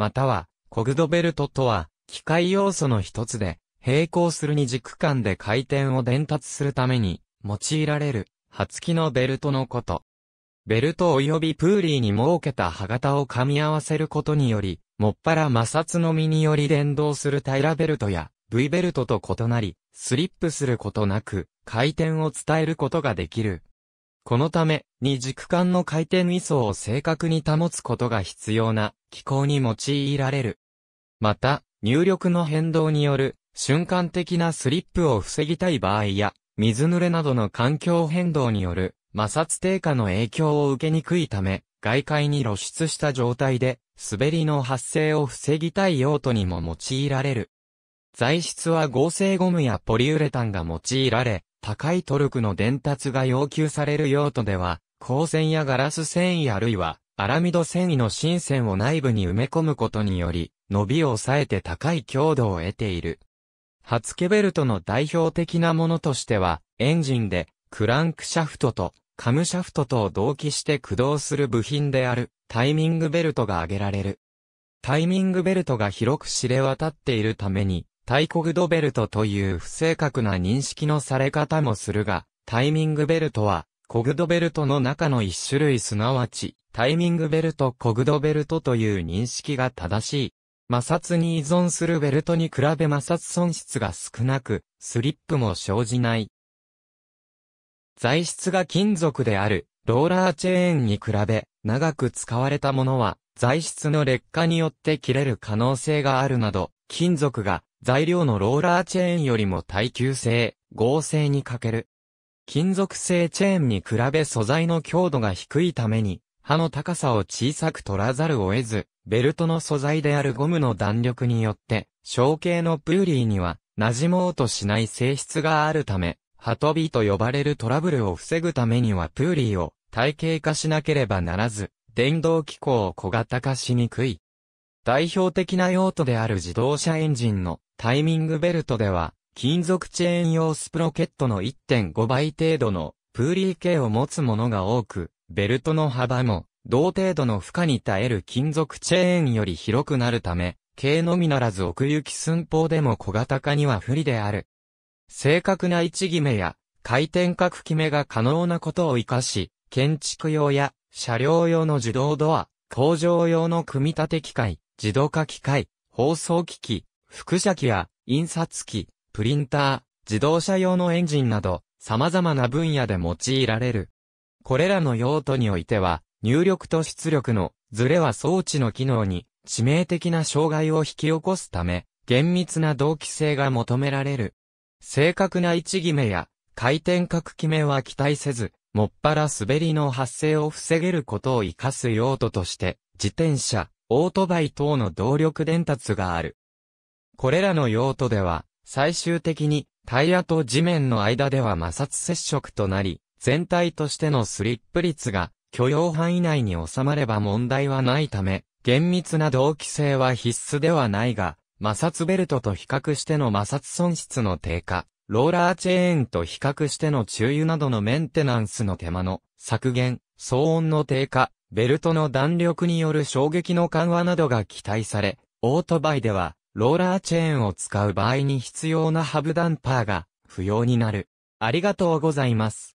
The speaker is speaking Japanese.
または、コグドベルトとは、機械要素の一つで、並行する二軸間で回転を伝達するために、用いられる、発機のベルトのこと。ベルト及びプーリーに設けた歯型を噛み合わせることにより、もっぱら摩擦のみにより連動する平ベルトや、V ベルトと異なり、スリップすることなく、回転を伝えることができる。このため、に軸間の回転位相を正確に保つことが必要な機構に用いられる。また、入力の変動による瞬間的なスリップを防ぎたい場合や、水濡れなどの環境変動による摩擦低下の影響を受けにくいため、外界に露出した状態で、滑りの発生を防ぎたい用途にも用いられる。材質は合成ゴムやポリウレタンが用いられ、高いトルクの伝達が要求される用途では、光線やガラス繊維あるいは、アラミド繊維の芯線を内部に埋め込むことにより、伸びを抑えて高い強度を得ている。ハツケベルトの代表的なものとしては、エンジンで、クランクシャフトと、カムシャフトとを同期して駆動する部品である、タイミングベルトが挙げられる。タイミングベルトが広く知れ渡っているために、タイコグドベルトという不正確な認識のされ方もするが、タイミングベルトは、コグドベルトの中の一種類すなわち、タイミングベルトコグドベルトという認識が正しい。摩擦に依存するベルトに比べ摩擦損失が少なく、スリップも生じない。材質が金属である、ローラーチェーンに比べ、長く使われたものは、材質の劣化によって切れる可能性があるなど、金属が材料のローラーチェーンよりも耐久性、合成に欠ける。金属製チェーンに比べ素材の強度が低いために、刃の高さを小さく取らざるを得ず、ベルトの素材であるゴムの弾力によって、小型のプーリーには、馴染もうとしない性質があるため、ハトビと呼ばれるトラブルを防ぐためにはプーリーを体系化しなければならず、電動機構を小型化しにくい。代表的な用途である自動車エンジンのタイミングベルトでは、金属チェーン用スプロケットの1.5倍程度のプーリー系を持つものが多く、ベルトの幅も同程度の負荷に耐える金属チェーンより広くなるため、系のみならず奥行き寸法でも小型化には不利である。正確な位置決めや回転角決めが可能なことを活かし、建築用や車両用の自動ドア、工場用の組み立て機械、自動化機械、放送機器、複写機や印刷機、プリンター、自動車用のエンジンなど、様々な分野で用いられる。これらの用途においては、入力と出力のズレは装置の機能に致命的な障害を引き起こすため、厳密な同期性が求められる。正確な位置決めや回転角決めは期待せず、もっぱら滑りの発生を防げることを活かす用途として、自転車、オートバイ等の動力伝達がある。これらの用途では、最終的にタイヤと地面の間では摩擦接触となり、全体としてのスリップ率が許容範囲内に収まれば問題はないため、厳密な同期性は必須ではないが、摩擦ベルトと比較しての摩擦損失の低下、ローラーチェーンと比較しての注油などのメンテナンスの手間の削減、騒音の低下、ベルトの弾力による衝撃の緩和などが期待され、オートバイでは、ローラーチェーンを使う場合に必要なハブダンパーが不要になる。ありがとうございます。